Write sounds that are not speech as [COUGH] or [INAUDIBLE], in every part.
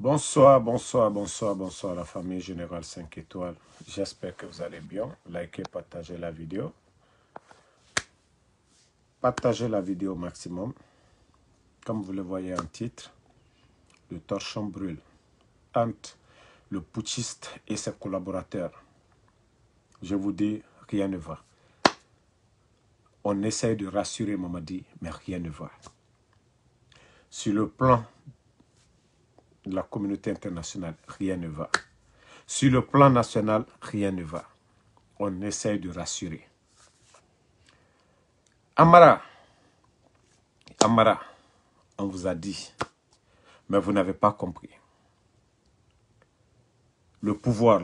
Bonsoir, bonsoir, bonsoir, bonsoir la famille Générale 5 étoiles. J'espère que vous allez bien. Likez, partagez la vidéo. Partagez la vidéo au maximum. Comme vous le voyez en titre, le torchon brûle entre le putschiste et ses collaborateurs. Je vous dis, rien ne va. On essaye de rassurer Mamadi, mais rien ne va. Sur le plan de la communauté internationale, rien ne va. Sur le plan national, rien ne va. On essaye de rassurer. Amara, Amara, on vous a dit, mais vous n'avez pas compris. Le pouvoir,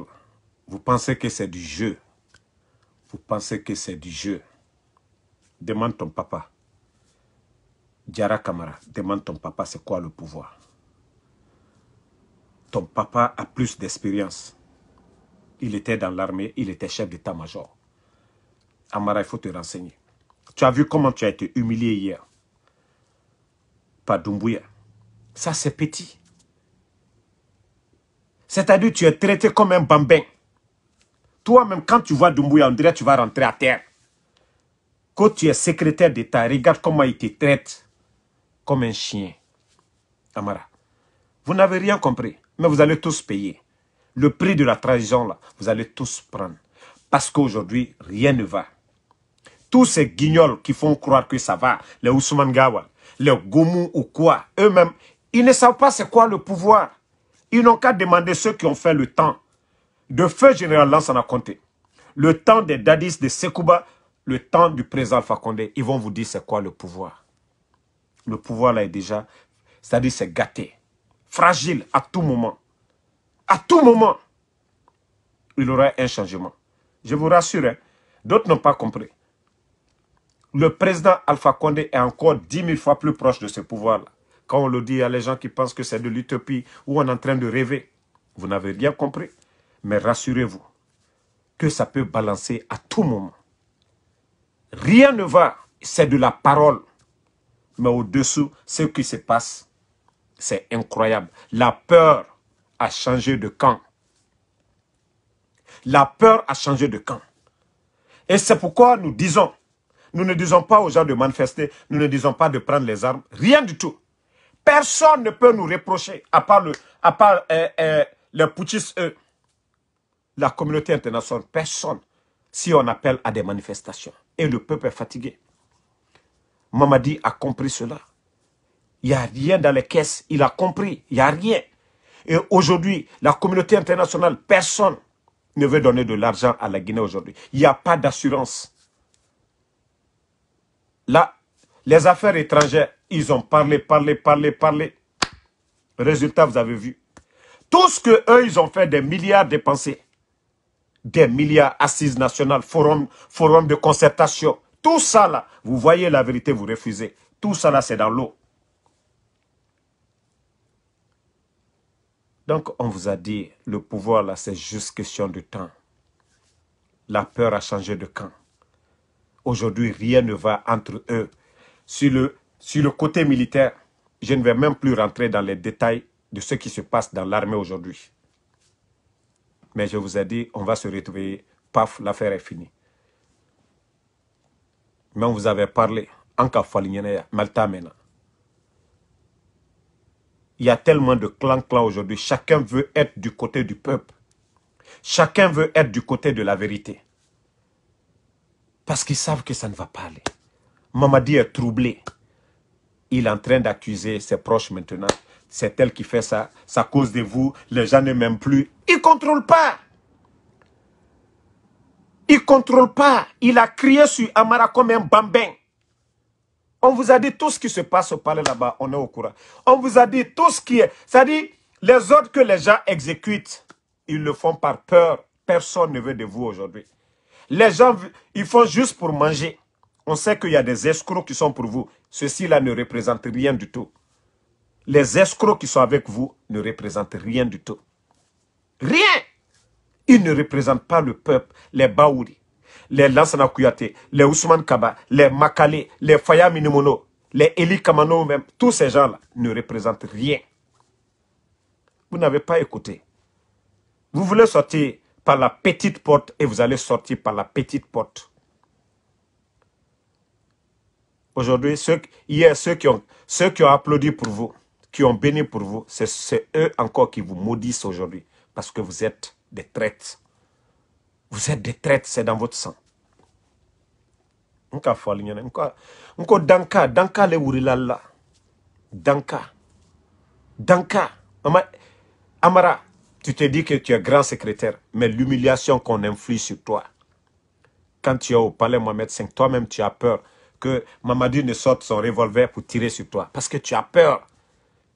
vous pensez que c'est du jeu. Vous pensez que c'est du jeu. Demande ton papa. Diara Kamara, demande ton papa c'est quoi le pouvoir ton papa a plus d'expérience. Il était dans l'armée, il était chef d'état-major. Amara, il faut te renseigner. Tu as vu comment tu as été humilié hier par Doumbouya. Ça, c'est petit. C'est-à-dire tu es traité comme un bambin. Toi-même, quand tu vois Doumbouya, on dirait tu vas rentrer à terre. Quand tu es secrétaire d'État, regarde comment il te traite comme un chien. Amara, vous n'avez rien compris. Mais vous allez tous payer. Le prix de la trahison, là, vous allez tous prendre. Parce qu'aujourd'hui, rien ne va. Tous ces guignols qui font croire que ça va, les Ousmane Gawa, les Gomu ou quoi, eux-mêmes, ils ne savent pas c'est quoi le pouvoir. Ils n'ont qu'à demander ceux qui ont fait le temps. De feu général Lansana Conté, Le temps des dadis de Sekouba, le temps du président Alpha ils vont vous dire c'est quoi le pouvoir. Le pouvoir là est déjà, c'est-à-dire c'est gâté fragile à tout moment. À tout moment, il y aura un changement. Je vous rassure, hein, d'autres n'ont pas compris. Le président Alpha Condé est encore dix mille fois plus proche de ce pouvoir-là. Quand on le dit à les gens qui pensent que c'est de l'utopie ou on est en train de rêver, vous n'avez rien compris. Mais rassurez-vous que ça peut balancer à tout moment. Rien ne va, c'est de la parole. Mais au-dessous, ce qui se passe, c'est incroyable. La peur a changé de camp. La peur a changé de camp. Et c'est pourquoi nous disons, nous ne disons pas aux gens de manifester, nous ne disons pas de prendre les armes, rien du tout. Personne ne peut nous reprocher, à part, à part euh, euh, les putschistes, euh, La communauté internationale, personne, si on appelle à des manifestations. Et le peuple est fatigué. Mamadi a compris cela. Il n'y a rien dans les caisses. Il a compris. Il n'y a rien. Et aujourd'hui, la communauté internationale, personne ne veut donner de l'argent à la Guinée aujourd'hui. Il n'y a pas d'assurance. Là, les affaires étrangères, ils ont parlé, parlé, parlé, parlé. Résultat, vous avez vu. Tout ce qu'eux, ils ont fait, des milliards dépensés. Des milliards, assises nationales, forum, forum de concertation. Tout ça là, vous voyez la vérité, vous refusez. Tout ça là, c'est dans l'eau. Donc, on vous a dit, le pouvoir, là, c'est juste question de temps. La peur a changé de camp. Aujourd'hui, rien ne va entre eux. Sur le, sur le côté militaire, je ne vais même plus rentrer dans les détails de ce qui se passe dans l'armée aujourd'hui. Mais je vous ai dit, on va se retrouver. Paf, l'affaire est finie. Mais on vous avait parlé. Encore Faligneneya, Malta maintenant. Il y a tellement de clans là aujourd'hui. Chacun veut être du côté du peuple. Chacun veut être du côté de la vérité. Parce qu'ils savent que ça ne va pas aller. Mamadi est troublé. Il est en train d'accuser ses proches maintenant. C'est elle qui fait ça. C'est à cause de vous. Les gens ne m'aiment plus. Il ne contrôle pas. Il ne contrôle pas. Il a crié sur Amara comme un bambin. On vous a dit tout ce qui se passe au palais là-bas, on est au courant. On vous a dit tout ce qui est... C'est-à-dire, les ordres que les gens exécutent, ils le font par peur. Personne ne veut de vous aujourd'hui. Les gens, ils font juste pour manger. On sait qu'il y a des escrocs qui sont pour vous. ceux là ne représentent rien du tout. Les escrocs qui sont avec vous ne représentent rien du tout. Rien. Ils ne représentent pas le peuple, les baouris les Lansana Kouyaté, les Ousmane Kaba, les Makale, les Faya Minimono, les Eli Kamano même, tous ces gens-là ne représentent rien. Vous n'avez pas écouté. Vous voulez sortir par la petite porte et vous allez sortir par la petite porte. Aujourd'hui, hier, ceux qui, ont, ceux qui ont applaudi pour vous, qui ont béni pour vous, c'est eux encore qui vous maudissent aujourd'hui parce que vous êtes des traîtres. Vous êtes des traîtres, c'est dans votre sang. nka nko danka danka le wurila la danka danka amara tu te dis que tu es grand secrétaire mais l'humiliation qu'on inflige sur toi quand tu es au palais Mohamed V toi-même tu as peur que Mamadou ne sorte son revolver pour tirer sur toi parce que tu as peur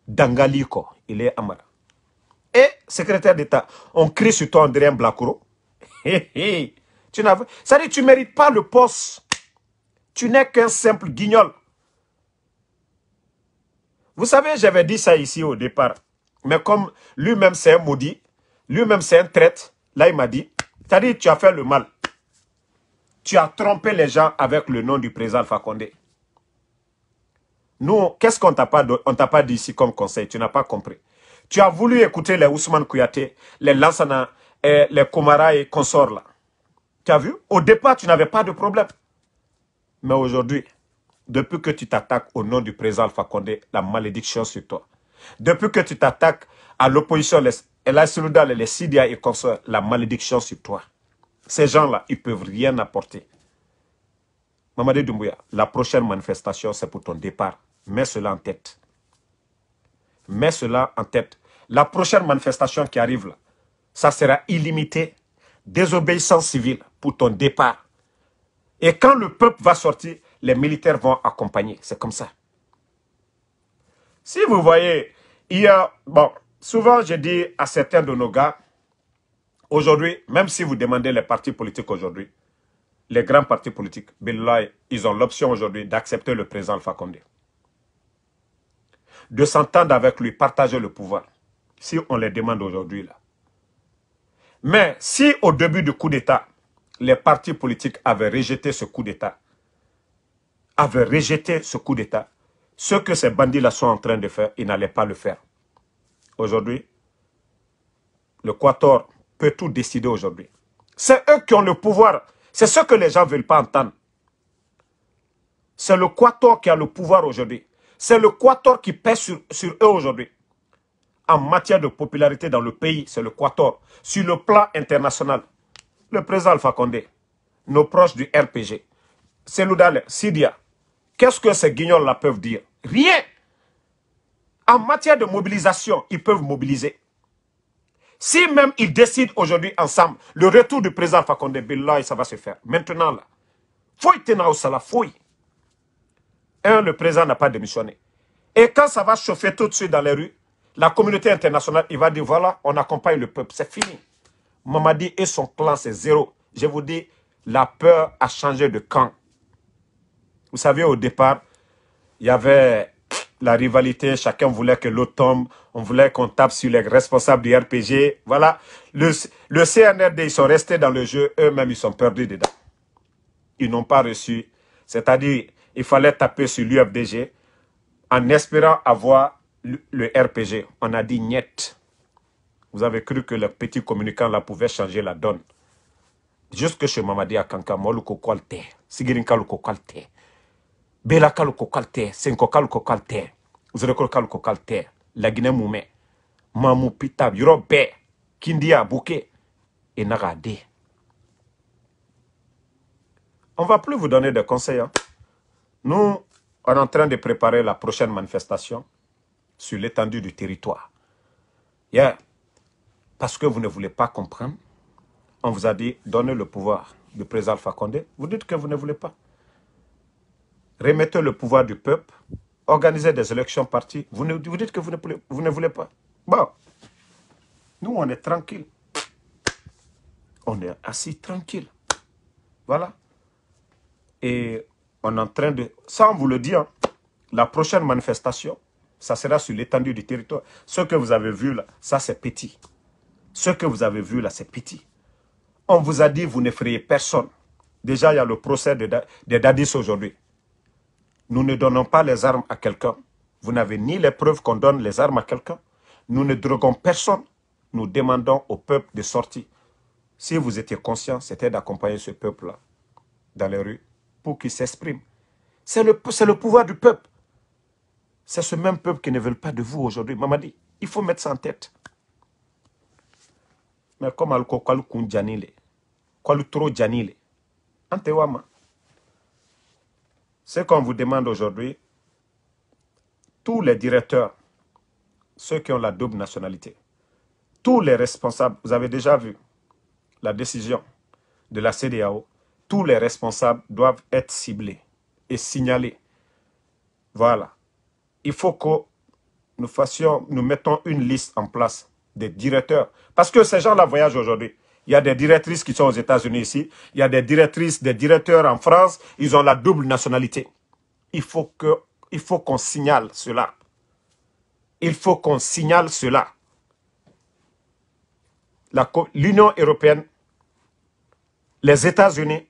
d'Angaliko il est amara et secrétaire d'état on crie sur toi André Blakoro tu n'as, ça dit, tu mérites pas le poste. Tu n'es qu'un simple guignol. Vous savez, j'avais dit ça ici au départ. Mais comme lui-même c'est un maudit, lui-même c'est un traître, là il m'a dit, ça dit, tu as fait le mal. Tu as trompé les gens avec le nom du président Fakonde. Nous, qu'est-ce qu'on ne t'a pas dit ici comme conseil Tu n'as pas compris. Tu as voulu écouter les Ousmane Kouyaté, les Lansana, et les Comara et consorts là. Tu as vu Au départ, tu n'avais pas de problème. Mais aujourd'hui, depuis que tu t'attaques au nom du président Alpha la malédiction sur toi. Depuis que tu t'attaques à l'opposition, la les Sidia et consorts, la malédiction sur toi. Ces gens-là, ils ne peuvent rien apporter. Mamadou Doumbouya, la prochaine manifestation, c'est pour ton départ. Mets cela en tête. Mets cela en tête. La prochaine manifestation qui arrive là, ça sera illimité. Désobéissance civile pour ton départ. Et quand le peuple va sortir, les militaires vont accompagner. C'est comme ça. Si vous voyez, il y a... Bon, souvent je dis à certains de nos gars, aujourd'hui, même si vous demandez les partis politiques aujourd'hui, les grands partis politiques, ils ont l'option aujourd'hui d'accepter le président Alpha De s'entendre avec lui, partager le pouvoir. Si on les demande aujourd'hui, là, mais si au début du coup d'État, les partis politiques avaient rejeté ce coup d'État, avaient rejeté ce coup d'État, ce que ces bandits-là sont en train de faire, ils n'allaient pas le faire. Aujourd'hui, le Quator peut tout décider aujourd'hui. C'est eux qui ont le pouvoir. C'est ce que les gens ne veulent pas entendre. C'est le Quator qui a le pouvoir aujourd'hui. C'est le Quator qui pèse sur, sur eux aujourd'hui en matière de popularité dans le pays, c'est le Quator. Sur le plan international, le président Alpha nos proches du RPG, Seloudal, Sidia, qu'est-ce que ces guignols-là peuvent dire Rien En matière de mobilisation, ils peuvent mobiliser. Si même ils décident aujourd'hui ensemble, le retour du président Alpha Condé, ça va se faire. Maintenant, là, fouille le président n'a pas démissionné. Et quand ça va chauffer tout de suite dans les rues, la communauté internationale, il va dire, voilà, on accompagne le peuple. C'est fini. Mamadi et son clan, c'est zéro. Je vous dis, la peur a changé de camp. Vous savez, au départ, il y avait la rivalité. Chacun voulait que l'autre tombe. On voulait qu'on tape sur les responsables du RPG. Voilà. Le, le CNRD, ils sont restés dans le jeu. Eux-mêmes, ils sont perdus dedans. Ils n'ont pas reçu. C'est-à-dire, il fallait taper sur l'UFDG en espérant avoir le, RPG, on a dit net. Vous avez cru que le petit communicant là pouvait changer la donne. Jusque chez Mamadi Akanka, Moluko Kwalte, Sigirinka Luko Kalte, Belaka Luko Kalte, Senko Luko Kalte, Zero Luko Kwalte, La Guinée Mamou Pitab, Yorobé, Kindia Bouke et Nagade. On ne va plus vous donner de conseils. Hein. Nous, on est en train de préparer la prochaine manifestation sur l'étendue du territoire. Hier, Parce que vous ne voulez pas comprendre, on vous a dit donnez le pouvoir du président Alpha Vous dites que vous ne voulez pas. Remettez le pouvoir du peuple, organisez des élections parties. Vous, dites que vous ne, ne voulez pas. Bon, nous on est tranquille. On est assis tranquille. Voilà. Et on est en train de... Ça, on vous le dit, la prochaine manifestation, ça sera sur l'étendue du territoire. Ce que vous avez vu là, ça c'est petit. Ce que vous avez vu là, c'est petit. On vous a dit, vous n'effrayez personne. Déjà, il y a le procès de, Dadis aujourd'hui. Nous ne donnons pas les armes à quelqu'un. Vous n'avez ni les preuves qu'on donne les armes à quelqu'un. Nous ne droguons personne. Nous demandons au peuple de sortir. Si vous étiez conscient, c'était d'accompagner ce peuple-là dans les rues pour qu'il s'exprime. C'est le, le pouvoir du peuple. C'est ce même peuple qui ne veut pas de vous aujourd'hui. Maman dit, il faut mettre ça en tête. Mais comme alko janile, trop djanile Antewama. Ce qu'on vous demande aujourd'hui, tous les directeurs, ceux qui ont la double nationalité, tous les responsables, vous avez déjà vu la décision de la CDAO, tous les responsables doivent être ciblés et signalés. Voilà il faut que nous fassions, nous mettons une liste en place des directeurs. Parce que ces gens-là voyagent aujourd'hui. Il y a des directrices qui sont aux États-Unis ici. Il y a des directrices, des directeurs en France. Ils ont la double nationalité. Il faut que, il faut qu'on signale cela. Il faut qu'on signale cela. L'Union européenne, les États-Unis,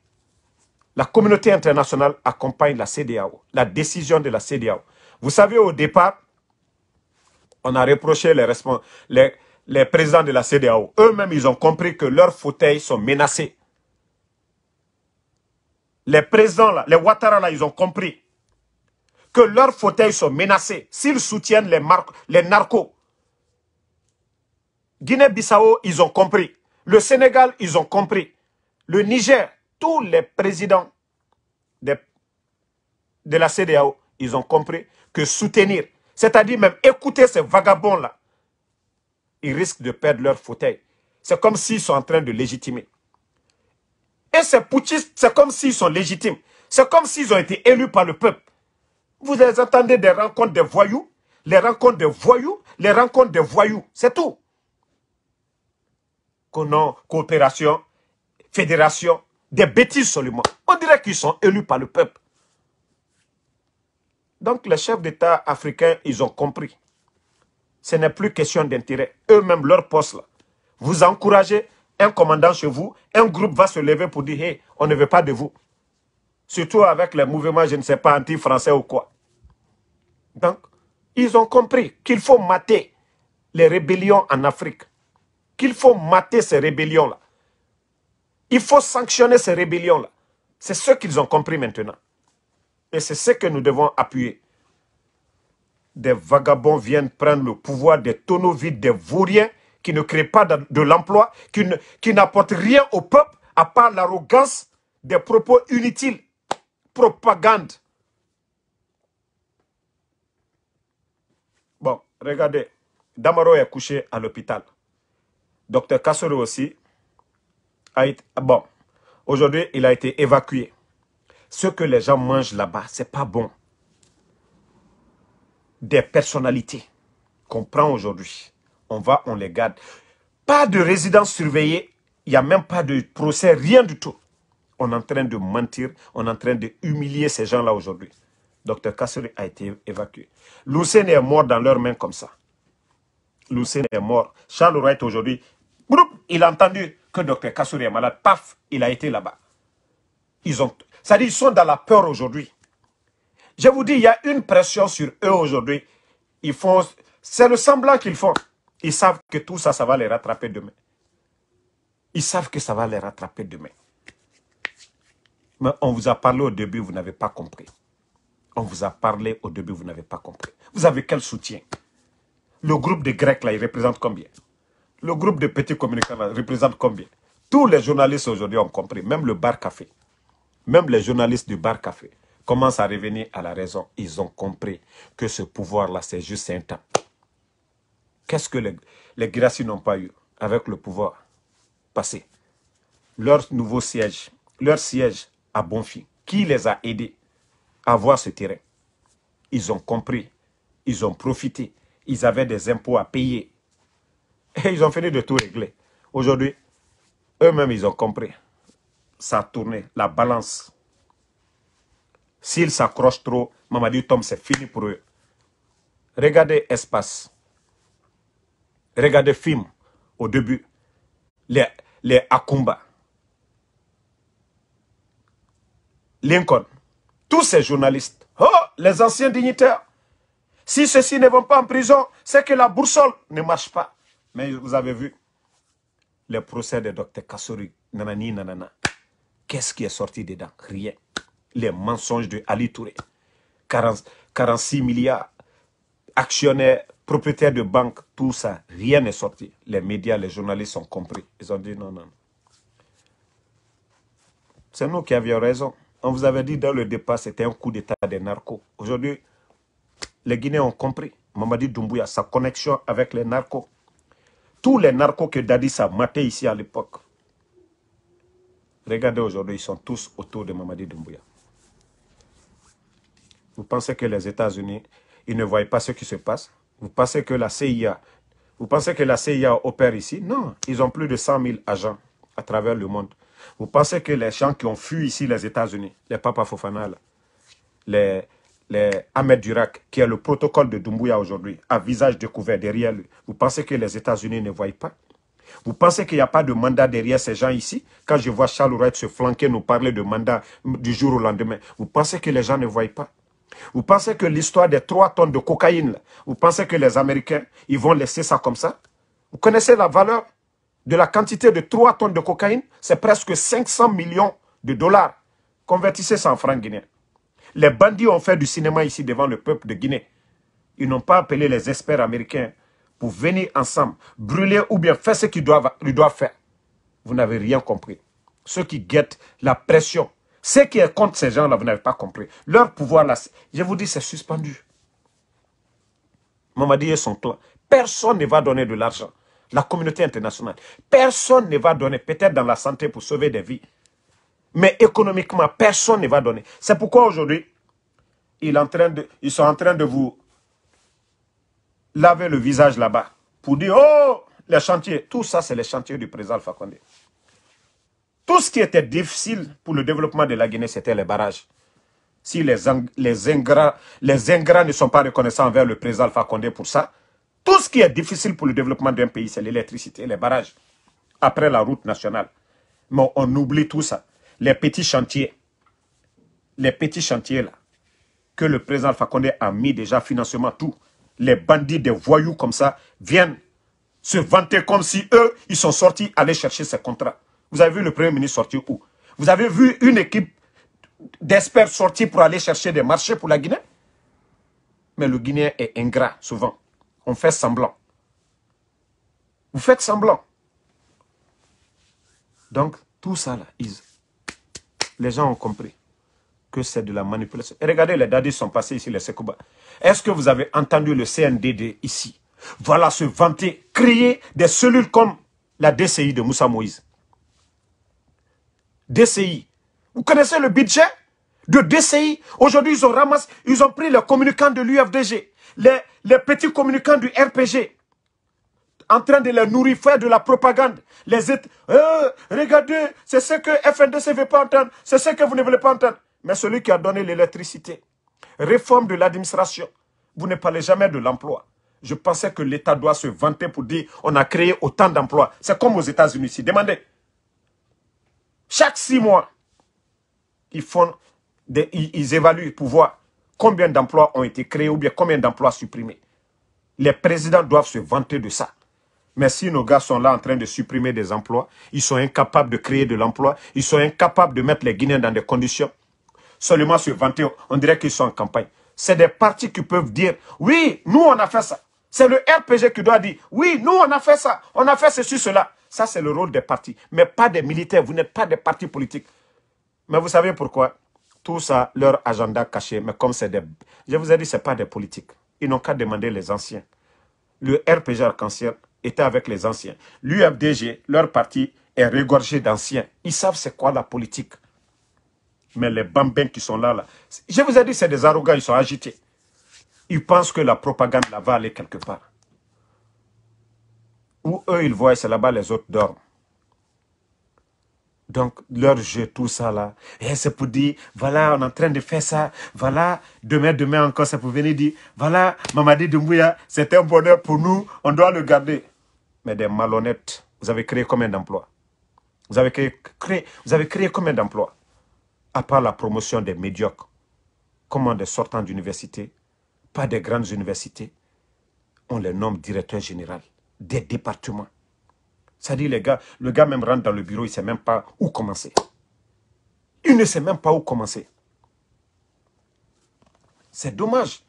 la communauté internationale accompagne la CDAO, la décision de la CDAO. Vous savez, au départ, on a reproché les, présidents de la CDAO. Eux-mêmes, ils ont compris que leurs fauteuils sont menacés. Les présidents, les Ouattara, là, ils ont compris que leurs fauteuils sont menacés s'ils soutiennent les, les narcos. Guinée-Bissau, ils ont compris. Le Sénégal, ils ont compris. Le Niger, tous les présidents de, de la CDAO, ils ont compris que soutenir, c'est-à-dire même écouter ces vagabonds-là, ils risquent de perdre leur fauteuil. C'est comme s'ils sont en train de légitimer. Et ces putschistes, c'est comme s'ils sont légitimes. C'est comme s'ils ont été élus par le peuple. Vous les entendez des rencontres de voyous, les rencontres de voyous, les rencontres de voyous. C'est tout. Qu'on coopération, fédération, des bêtises seulement. On dirait qu'ils sont élus par le peuple. Donc les chefs d'État africains, ils ont compris. Ce n'est plus question d'intérêt. Eux-mêmes, leur poste là. Vous encouragez un commandant chez vous, un groupe va se lever pour dire, hé, on ne veut pas de vous. Surtout avec les mouvements, je ne sais pas, anti-français ou quoi. Donc, ils ont compris qu'il faut mater les rébellions en Afrique. Qu'il faut mater ces rébellions-là. Il faut sanctionner ces rébellions-là. C'est ce qu'ils ont compris maintenant. Et c'est ce que nous devons appuyer. Des vagabonds viennent prendre le pouvoir des tonneaux vides, des vauriens qui ne créent pas de l'emploi, qui n'apportent rien au peuple à part l'arrogance des propos inutiles, propagande. Bon, regardez, Damaro est couché à l'hôpital. Docteur Kassoro aussi ah bon, aujourd'hui il a été évacué ce que les gens mangent là-bas, c'est pas bon. Des personnalités qu'on prend aujourd'hui, on va, on les garde. Pas de résidence surveillée, il n'y a même pas de procès, rien du tout. On est en train de mentir, on est en train de humilier ces gens-là aujourd'hui. Docteur Kassouri a été évacué. Lucene est mort dans leurs mains comme ça. Lucene est mort. Charles Wright aujourd'hui, il a entendu que Docteur Kassouri est malade. Paf, il a été là-bas. Ils ont c'est-à-dire ils sont dans la peur aujourd'hui. Je vous dis, il y a une pression sur eux aujourd'hui. Ils font, c'est le semblant qu'ils font. Ils savent que tout ça, ça va les rattraper demain. Ils savent que ça va les rattraper demain. Mais on vous a parlé au début, vous n'avez pas compris. On vous a parlé au début, vous n'avez pas compris. Vous avez quel soutien Le groupe de Grecs, là, il représente combien Le groupe de petits communicants, là, représente combien Tous les journalistes aujourd'hui ont compris, même le bar café. Même les journalistes du bar café commencent à revenir à la raison. Ils ont compris que ce pouvoir-là, c'est juste un temps. Qu'est-ce que les, les n'ont pas eu avec le pouvoir passé Leur nouveau siège, leur siège à Bonfi, qui les a aidés à voir ce terrain Ils ont compris, ils ont profité, ils avaient des impôts à payer. Et ils ont fini de tout régler. Aujourd'hui, eux-mêmes, ils ont compris ça a la balance. S'ils s'accrochent trop, Mamadou Tom, c'est fini pour eux. Regardez Espace. Regardez Film, au début. Les, les Akumba. Lincoln. Tous ces journalistes. Oh, les anciens dignitaires. Si ceux-ci ne vont pas en prison, c'est que la boursole ne marche pas. Mais vous avez vu les procès de Dr Kassori. Nanani, nanana. Qu'est-ce qui est sorti dedans Rien. Les mensonges de Ali Touré. 46 milliards, actionnaires, propriétaires de banque. tout ça, rien n'est sorti. Les médias, les journalistes ont compris. Ils ont dit non, non. C'est nous qui avions raison. On vous avait dit dans le départ, c'était un coup d'état des narcos. Aujourd'hui, les Guinéens ont compris. Mamadi Doumbouya, sa connexion avec les narcos. Tous les narcos que Dadis a maté ici à l'époque, Regardez aujourd'hui, ils sont tous autour de Mamadi Doumbouya. Vous pensez que les États-Unis, ils ne voient pas ce qui se passe Vous pensez que la CIA, vous pensez que la CIA opère ici Non, ils ont plus de 100 000 agents à travers le monde. Vous pensez que les gens qui ont fui ici les États-Unis, les Papa Fofana, les, les Ahmed Durak, qui est le protocole de Doumbouya aujourd'hui, à visage découvert derrière lui, vous pensez que les États-Unis ne voient pas vous pensez qu'il n'y a pas de mandat derrière ces gens ici Quand je vois Charles Wright se flanquer, nous parler de mandat mm, du jour au lendemain, vous pensez que les gens ne voient pas Vous pensez que l'histoire des 3 tonnes de cocaïne, vous pensez que les Américains, ils vont laisser ça comme ça Vous connaissez la valeur de la quantité de 3 tonnes de cocaïne C'est presque 500 millions de dollars. Convertissez ça en francs guinéens. Les bandits ont fait du cinéma ici devant le peuple de Guinée. Ils n'ont pas appelé les experts américains pour venir ensemble, brûler ou bien faire ce qu'ils doivent, doivent faire. Vous n'avez rien compris. Ceux qui guettent la pression, ceux qui est contre ces gens-là, vous n'avez pas compris. Leur pouvoir, là, je vous dis, c'est suspendu. Mamadi et son clan. Personne ne va donner de l'argent. La communauté internationale. Personne ne va donner, peut-être dans la santé pour sauver des vies. Mais économiquement, personne ne va donner. C'est pourquoi aujourd'hui, ils sont en train de vous laver le visage là-bas pour dire, oh, les chantiers, tout ça, c'est les chantiers du président Alpha Condé. Tout ce qui était difficile pour le développement de la Guinée, c'était les barrages. Si les, les, ingrats, les ingrats ne sont pas reconnaissants envers le président Alpha Condé pour ça, tout ce qui est difficile pour le développement d'un pays, c'est l'électricité, les barrages, après la route nationale. Mais on oublie tout ça. Les petits chantiers, les petits chantiers là, que le président Alpha Condé a mis déjà financièrement tout les bandits, des voyous comme ça, viennent se vanter comme si eux, ils sont sortis aller chercher ces contrats. Vous avez vu le Premier ministre sortir où Vous avez vu une équipe d'experts sortir pour aller chercher des marchés pour la Guinée Mais le Guinéen est ingrat, souvent. On fait semblant. Vous faites semblant. Donc, tout ça, là, les gens ont compris c'est de la manipulation. regardez, les dadis sont passés ici, les Sekouba. Est-ce que vous avez entendu le CNDD ici Voilà se vanter, créer des cellules comme la DCI de Moussa Moïse. DCI. Vous connaissez le budget de DCI Aujourd'hui, ils ont ramassé, ils ont pris les communicants de l'UFDG, les, les petits communicants du RPG, en train de les nourrir, faire de la propagande. Les euh, regardez, c'est ce que FNDC ne veut pas entendre, c'est ce que vous ne voulez pas entendre mais celui qui a donné l'électricité. Réforme de l'administration. Vous ne parlez jamais de l'emploi. Je pensais que l'État doit se vanter pour dire on a créé autant d'emplois. C'est comme aux États-Unis ici. Demandez. Chaque six mois, ils, font ils évaluent pour voir combien d'emplois ont été créés ou bien combien d'emplois supprimés. Les présidents doivent se vanter de ça. Mais si nos gars sont là en train de supprimer des emplois, ils sont incapables de créer de l'emploi, ils sont incapables de mettre les Guinéens dans des conditions seulement sur 21, on dirait qu'ils sont en campagne. C'est des partis qui peuvent dire, oui, nous on a fait ça. C'est le RPG qui doit dire, oui, nous on a fait ça, on a fait ceci, cela. Ça c'est le rôle des partis, mais pas des militaires, vous n'êtes pas des partis politiques. Mais vous savez pourquoi Tout ça, leur agenda caché, mais comme c'est des... Je vous ai dit, ce n'est pas des politiques. Ils n'ont qu'à demander les anciens. Le RPG arc-en-ciel était avec les anciens. L'UFDG, leur parti, est regorgé d'anciens. Ils savent c'est quoi la politique. Mais les bambins qui sont là, là, je vous ai dit, c'est des arrogants, ils sont agités. Ils pensent que la propagande va aller quelque part. Où eux, ils voient, c'est là-bas, les autres dorment. Donc, leur jeu, tout ça là, et eh, c'est pour dire, voilà, on est en train de faire ça, voilà, demain, demain encore, c'est pour venir dire, voilà, de Doumbouya, c'est un bonheur pour nous, on doit le garder. Mais des malhonnêtes, vous avez créé combien d'emplois vous vous avez créé combien d'emplois à part la promotion des médiocres, comment des sortants d'université, pas des grandes universités, on les nomme directeurs général des départements. Ça dit, les gars, le gars même rentre dans le bureau, il ne sait même pas où commencer. Il ne sait même pas où commencer. C'est dommage.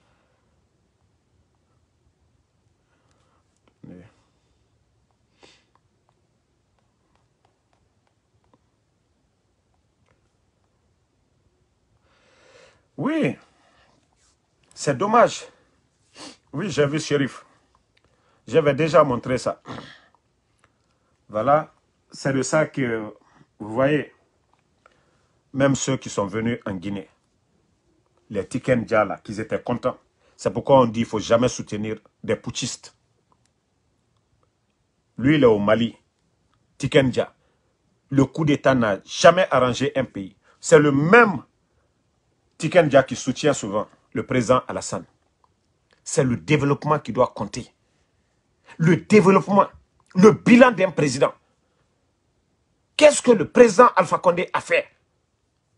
Oui, c'est dommage. Oui, j'ai vu shérif. J'avais déjà montré ça. Voilà, c'est de ça que vous voyez, même ceux qui sont venus en Guinée, les Tiken là, qu'ils étaient contents. C'est pourquoi on dit qu'il ne faut jamais soutenir des putschistes. Lui, il est au Mali, Tiken Le coup d'État n'a jamais arrangé un pays. C'est le même Tiken qui soutient souvent le président Alassane. C'est le développement qui doit compter. Le développement, le bilan d'un président. Qu'est-ce que le président Alpha Condé a fait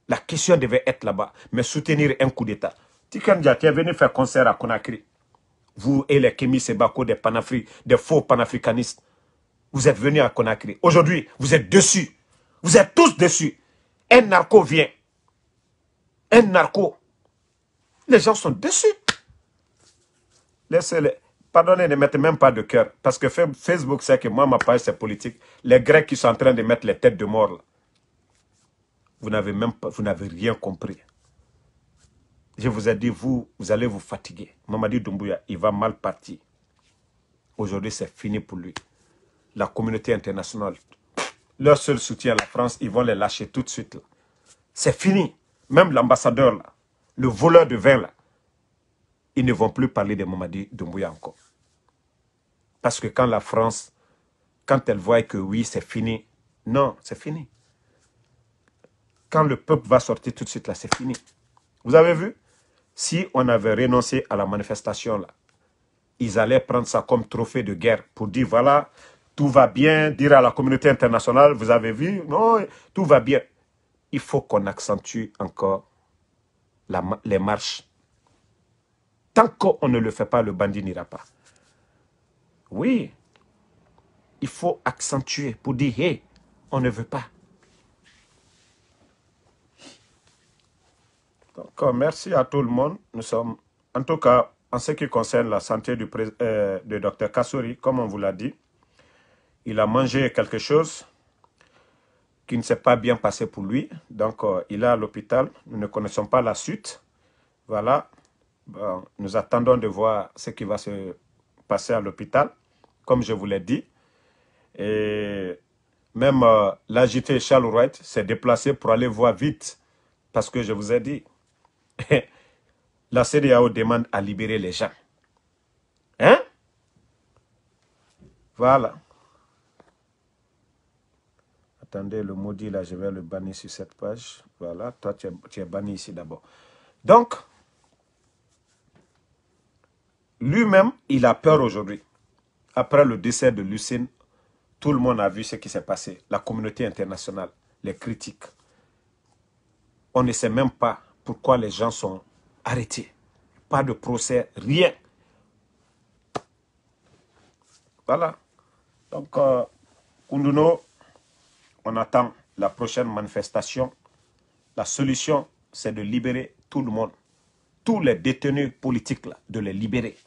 La question devait être là-bas, mais soutenir un coup d'État. Tiken tu es venu faire concert à Conakry. Vous et les Kémy Sebako, des, panafri, des faux panafricanistes, vous êtes venus à Conakry. Aujourd'hui, vous êtes dessus. Vous êtes tous dessus. Un narco vient un narco. Les gens sont déçus. les Pardonnez, ne mettez même pas de cœur. Parce que Facebook sait que moi, ma page, c'est politique. Les Grecs qui sont en train de mettre les têtes de mort, Vous n'avez même pas, vous n'avez rien compris. Je vous ai dit, vous, vous allez vous fatiguer. Mamadi Doumbouya, il va mal partir. Aujourd'hui, c'est fini pour lui. La communauté internationale, leur seul soutien, la France, ils vont les lâcher tout de suite. C'est fini même l'ambassadeur le voleur de vin là, ils ne vont plus parler de Mamadi Doumbouya encore. Parce que quand la France, quand elle voit que oui, c'est fini, non, c'est fini. Quand le peuple va sortir tout de suite là, c'est fini. Vous avez vu Si on avait renoncé à la manifestation là, ils allaient prendre ça comme trophée de guerre pour dire voilà, tout va bien, dire à la communauté internationale, vous avez vu, non, tout va bien il faut qu'on accentue encore les marches. Tant qu'on ne le fait pas, le bandit n'ira pas. Oui, il faut accentuer pour dire, hé, on ne veut pas. Donc, euh, merci à tout le monde. Nous sommes, en tout cas, en ce qui concerne la santé du euh, Dr Kassouri, comme on vous l'a dit, il a mangé quelque chose ne s'est pas bien passé pour lui. Donc, euh, il est à l'hôpital. Nous ne connaissons pas la suite. Voilà. nous attendons de voir ce qui va se passer à l'hôpital, comme je vous l'ai dit. Et même euh, l'agité Charles Wright s'est déplacé pour aller voir vite, parce que je vous ai dit, [LAUGHS] la CDAO demande à libérer les gens. Hein? Voilà. Attendez, le maudit, là, je vais le bannir sur cette page. Voilà, toi, tu es, banni ici d'abord. Donc, lui-même, il a peur aujourd'hui. Après le décès de Lucine, tout le monde a vu ce qui s'est passé. La communauté internationale, les critiques. On ne sait même pas pourquoi les gens sont arrêtés. Pas de procès, rien. Voilà. Donc, euh, on attend la prochaine manifestation. La solution, c'est de libérer tout le monde. Tous les détenus politiques, de les libérer.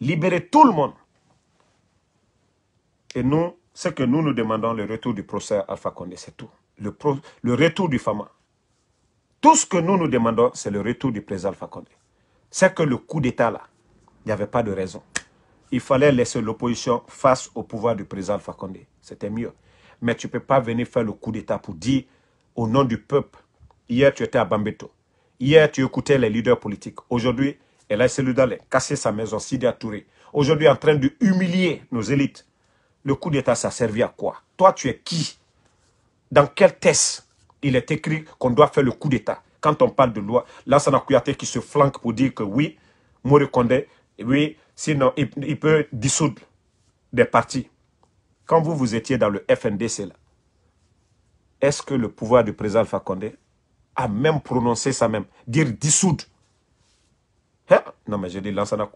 Libérer tout le monde. Et nous, ce que nous nous demandons, le retour du procès Alpha Condé, c'est tout. Le, retour du FAMA. Tout ce que nous nous demandons, c'est le retour du président Alpha Condé. C'est que le coup d'État, là, il n'y avait pas de raison. Il fallait laisser l'opposition face au pouvoir du président Alpha Condé. C'était mieux mais tu ne peux pas venir faire le coup d'État pour dire au nom du peuple, hier tu étais à Bambeto, hier tu écoutais les leaders politiques, aujourd'hui, elle a essayé d'aller casser sa maison, Sidi Touré, aujourd'hui en train de humilier nos élites. Le coup d'État, ça servi à quoi Toi, tu es qui Dans quel test il est écrit qu'on doit faire le coup d'État Quand on parle de loi, là, ça Kouyaté qui se flanque pour dire que oui, Mori oui, sinon il peut dissoudre des partis. Quand vous, vous étiez dans le FNDC, là, est-ce que le pouvoir du président Alpha Condé a même prononcé ça même Dire dissoudre hein? Non, mais j'ai dit, Lansana,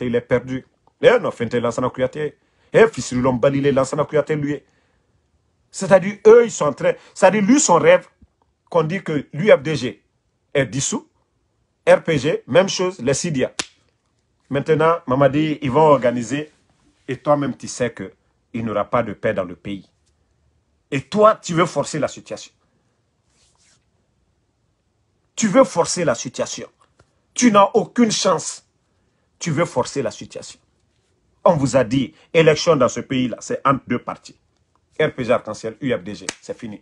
il est perdu. Eh non, Fente Lansana Eh, Fissir fils il est Lansana lui. C'est-à-dire, eux, ils sont en train... C'est-à-dire, lui, son rêve, qu'on dit que l'UFDG est dissous, RPG, même chose, les Sidia. Maintenant, Mamadi, ils vont organiser, et toi-même, tu sais que il n'y aura pas de paix dans le pays. Et toi, tu veux forcer la situation. Tu veux forcer la situation. Tu n'as aucune chance. Tu veux forcer la situation. On vous a dit, élection dans ce pays-là, c'est entre deux partis. RPG Arc-en-Ciel, UFDG, c'est fini.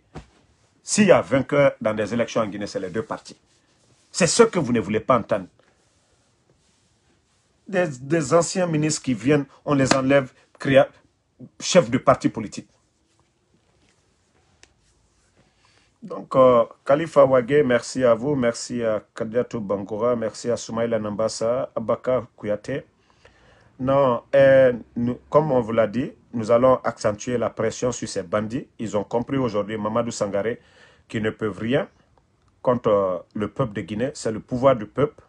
S'il y a vainqueur dans des élections en Guinée, c'est les deux partis. C'est ce que vous ne voulez pas entendre. Des, anciens ministres qui viennent, on les enlève, créa, chef de parti politique. Donc, euh, Khalifa Wage, merci à vous, merci à Kadiatou Bangoura, merci à Soumaïla Nambassa, Abaka Kouyaté. Non, euh, comme on vous l'a dit, nous allons accentuer la pression sur ces bandits. Ils ont compris aujourd'hui, Mamadou Sangaré, qu'ils ne peuvent rien contre euh, le peuple de Guinée. C'est le pouvoir du peuple.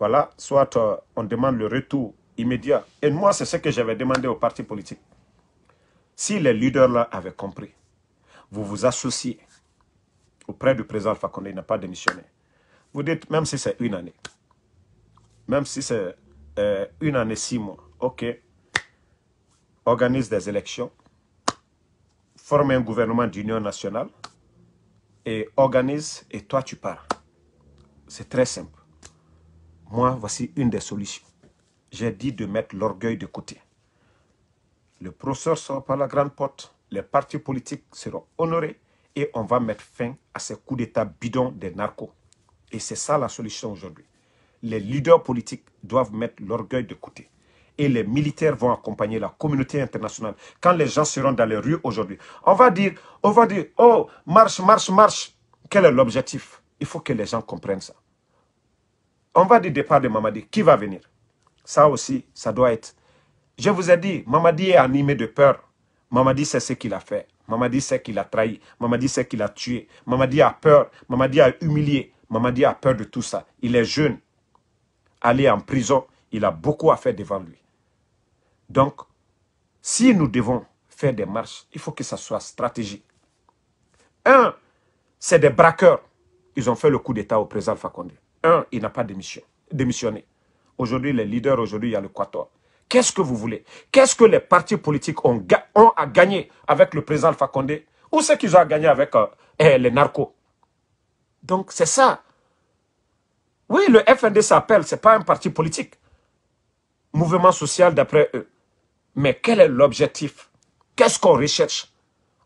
Voilà, soit on demande le retour immédiat. Et moi, c'est ce que j'avais demandé au parti politique. Si les leaders-là avaient compris, vous vous associez auprès du président Fakonde, il n'a pas démissionné. Vous dites, même si c'est une année, même si c'est euh, une année, six mois, ok, organise des élections, forme un gouvernement d'union nationale et organise, et toi tu pars. C'est très simple. Moi, voici une des solutions. J'ai dit de mettre l'orgueil de côté. Le procureur sera par la grande porte. Les partis politiques seront honorés et on va mettre fin à ces coups d'État bidons des narcos. Et c'est ça la solution aujourd'hui. Les leaders politiques doivent mettre l'orgueil de côté. Et les militaires vont accompagner la communauté internationale. Quand les gens seront dans les rues aujourd'hui, on va dire, on va dire, oh, marche, marche, marche. Quel est l'objectif Il faut que les gens comprennent ça. On va dire, départ de Mamadi, qui va venir Ça aussi, ça doit être je vous ai dit, Mamadi est animé de peur. Mamadi sait ce qu'il a fait. Mamadi sait qu'il a trahi. Mamadi sait qu'il a tué. Mamadi a peur. Mamadi a humilié. Mamadi a peur de tout ça. Il est jeune. aller en prison, il a beaucoup à faire devant lui. Donc, si nous devons faire des marches, il faut que ça soit stratégique. Un, c'est des braqueurs. Ils ont fait le coup d'État au président Fakonde. Un, il n'a pas démissionné. Aujourd'hui, les leaders, aujourd'hui, il y a le Quator. Qu'est-ce que vous voulez Qu'est-ce que les partis politiques ont, à gagner avec le président Alpha Ou ce qu'ils ont à gagner avec euh, eh, les narcos Donc, c'est ça. Oui, le FND s'appelle, ce n'est pas un parti politique. Mouvement social d'après eux. Mais quel est l'objectif Qu'est-ce qu'on recherche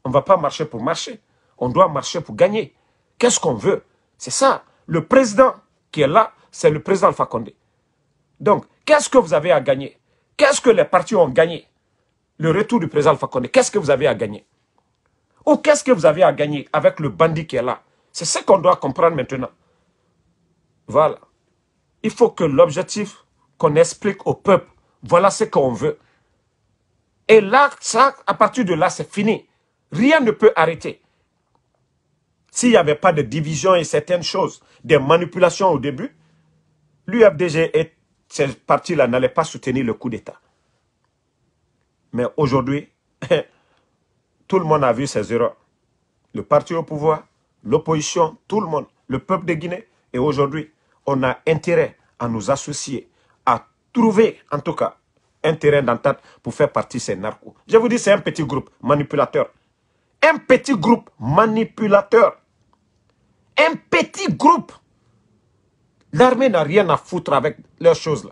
On ne va pas marcher pour marcher. On doit marcher pour gagner. Qu'est-ce qu'on veut C'est ça. Le président qui est là, c'est le président Alpha Donc, qu'est-ce que vous avez à gagner Qu'est-ce que les partis ont gagné Le retour du président Fakonde, qu'est-ce que vous avez à gagner Ou qu'est-ce que vous avez à gagner avec le bandit qui est là C'est ce qu'on doit comprendre maintenant. Voilà. Il faut que l'objectif qu'on explique au peuple, voilà ce qu'on veut. Et là, ça, à partir de là, c'est fini. Rien ne peut arrêter. S'il n'y avait pas de division et certaines choses, des manipulations au début, l'UFDG est ces partis-là n'allait pas soutenir le coup d'État. Mais aujourd'hui, [LAUGHS] tout le monde a vu ses erreurs. Le parti au pouvoir, l'opposition, tout le monde, le peuple de Guinée. Et aujourd'hui, on a intérêt à nous associer, à trouver en tout cas un terrain d'entente pour faire partie ces narcos. Je vous dis, c'est un petit groupe manipulateur. Un petit groupe manipulateur. Un petit groupe L'armée n'a rien à foutre avec leurs choses-là.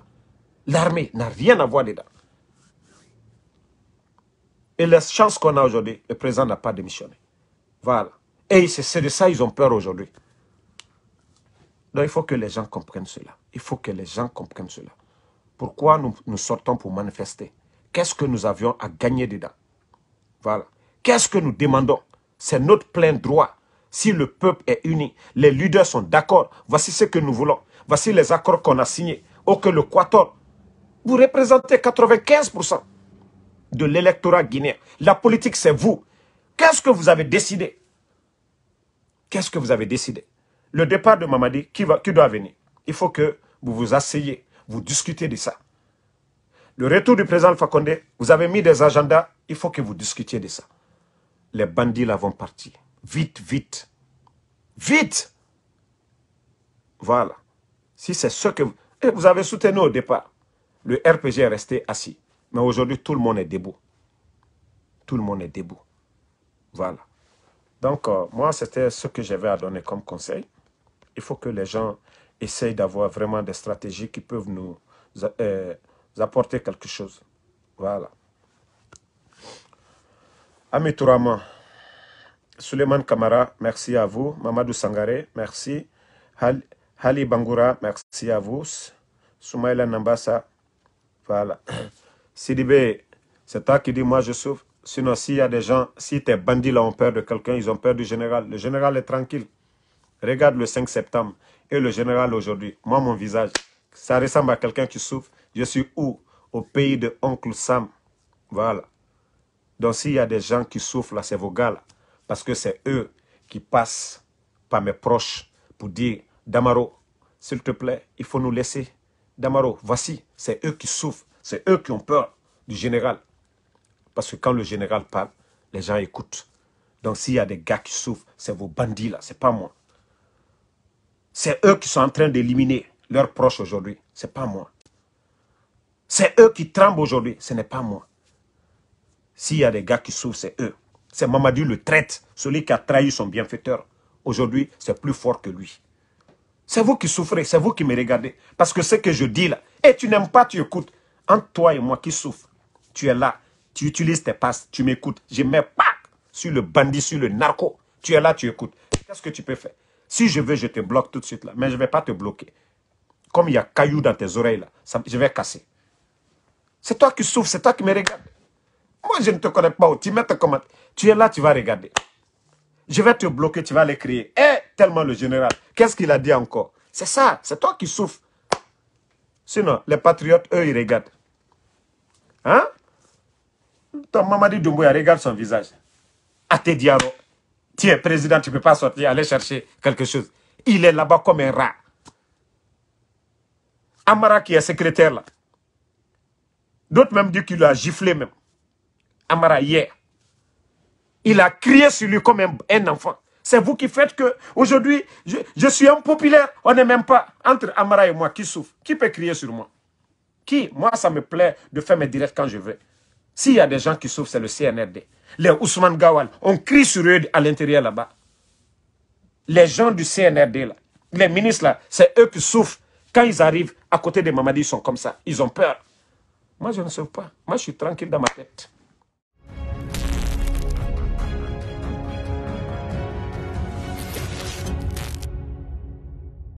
L'armée n'a rien à voir dedans. Et la chance qu'on a aujourd'hui, le président n'a pas démissionné. Voilà. Et c'est de ça qu'ils ont peur aujourd'hui. Donc il faut que les gens comprennent cela. Il faut que les gens comprennent cela. Pourquoi nous, sortons pour manifester Qu'est-ce que nous avions à gagner dedans Voilà. Qu'est-ce que nous demandons C'est notre plein droit. Si le peuple est uni, les leaders sont d'accord, voici ce que nous voulons voici les accords qu'on a signés. Auquel le Quator, vous représentez 95% de l'électorat guinéen. La politique, c'est vous. Qu'est-ce que vous avez décidé Qu'est-ce que vous avez décidé Le départ de Mamadi, qui, va, qui doit venir Il faut que vous vous asseyez, vous discutez de ça. Le retour du président Fakonde, vous avez mis des agendas, il faut que vous discutiez de ça. Les bandits là vont Vite, vite. Vite Voilà. Si c'est ce que eh, vous... avez soutenu au départ, le RPG est resté assis. Mais aujourd'hui, tout le monde est debout. Tout le monde est debout. Voilà. Donc, euh, moi, c'était ce que j'avais à donner comme conseil. Il faut que les gens essayent d'avoir vraiment des stratégies qui peuvent nous euh, apporter quelque chose. Voilà. Ami Tourama, Suleiman Kamara, merci à vous. Mamadou Sangare, merci. Hal Hali Bangura, merci à vous. Soumaïla Nambassa, voilà. Sidibé, c'est toi qui dis moi je souffre. Sinon, s'il y a des gens, si tes bandits là ont peur de quelqu'un, ils ont peur du général. Le général est tranquille. Regarde le 5 septembre et le général aujourd'hui. Moi, mon visage, ça ressemble à quelqu'un qui souffre. Je suis où Au pays de Oncle Sam. Voilà. Donc, s'il y a des gens qui souffrent là, c'est vos gars là. Parce que c'est eux qui passent par mes proches pour dire Damaro, s'il te plaît, il faut nous laisser. Damaro, voici, c'est eux qui souffrent, c'est eux qui ont peur du général. Parce que quand le général parle, les gens écoutent. Donc s'il y a des gars qui souffrent, c'est vos bandits là, c'est pas moi. C'est eux qui sont en train d'éliminer leurs proches aujourd'hui, c'est pas moi. C'est eux qui tremblent aujourd'hui, ce n'est pas moi. S'il y a des gars qui souffrent, c'est eux. C'est Mamadou le traite, celui qui a trahi son bienfaiteur. Aujourd'hui, c'est plus fort que lui. C'est vous qui souffrez, c'est vous qui me regardez. Parce que ce que je dis là, et tu n'aimes pas, tu écoutes. Entre toi et moi qui souffre, tu es là, tu utilises tes passes, tu m'écoutes. Je mets pas sur le bandit, sur le narco. Tu es là, tu écoutes. Qu'est-ce que tu peux faire Si je veux, je te bloque tout de suite là. Mais je ne vais pas te bloquer. Comme il y a caillou dans tes oreilles là, je vais casser. C'est toi qui souffre, c'est toi qui me regarde. Moi, je ne te connais pas. Tu mets tes commentaires. Tu es là, tu vas regarder je vais te bloquer, tu vas les crier. Eh, tellement le général, qu'est-ce qu'il a dit encore C'est ça, c'est toi qui souffres. Sinon, les patriotes, eux, ils regardent. Hein Ton Mamadi Doumbouya regarde son visage. Até Diaro, tu président, tu ne peux pas sortir, aller chercher quelque chose. Il est là-bas comme un rat. Amara qui est secrétaire là. D'autres même disent qu'il a giflé même. Amara hier. Il a crié sur lui comme un, enfant. C'est vous qui faites que aujourd'hui, je, je, suis populaire. On n'est même pas entre Amara et moi qui souffre. Qui peut crier sur moi Qui Moi, ça me plaît de faire mes directs quand je veux. S'il y a des gens qui souffrent, c'est le CNRD. Les Ousmane Gawal, on crie sur eux à l'intérieur là-bas. Les gens du CNRD, là, les ministres, là, c'est eux qui souffrent. Quand ils arrivent à côté des Mamadi, ils sont comme ça. Ils ont peur. Moi, je ne souffre pas. Moi, je suis tranquille dans ma tête.